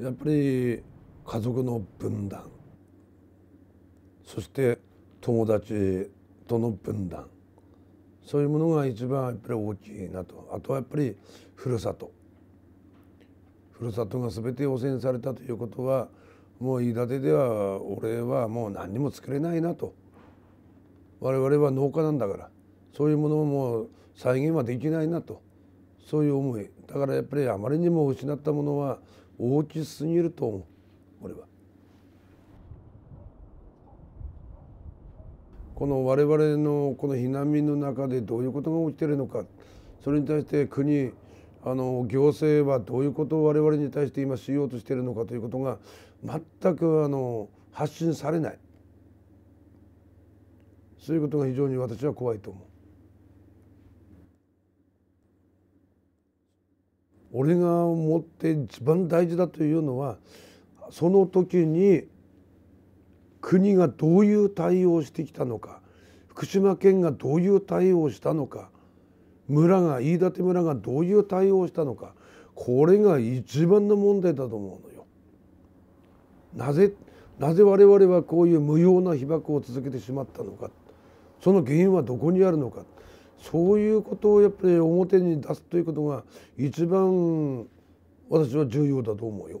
やっぱり家族の分断そして友達との分断そういうものが一番やっぱり大きいなとあとはやっぱりふるさとふるさとが全て汚染されたということはもう飯舘では俺はもう何にも作れないなと我々は農家なんだからそういうものも再現はできないなとそういう思いだからやっぱりあまりにも失ったものは大きすぎると思う俺は。この我々のこの避難民の中でどういうことが起きてるのかそれに対して国あの行政はどういうことを我々に対して今しようとしているのかということが全くあの発信されないそういうことが非常に私は怖いと思う。俺が思って一番大事だというのはその時に国がどういう対応をしてきたのか福島県がどういう対応をしたのか村が飯舘村がどういう対応をしたのかこれが一番の問題だと思うのよ。なぜなぜ我々はこういう無用な被爆を続けてしまったのかその原因はどこにあるのかそういうことをやっぱり表に出すということが一番私は重要だと思うよ。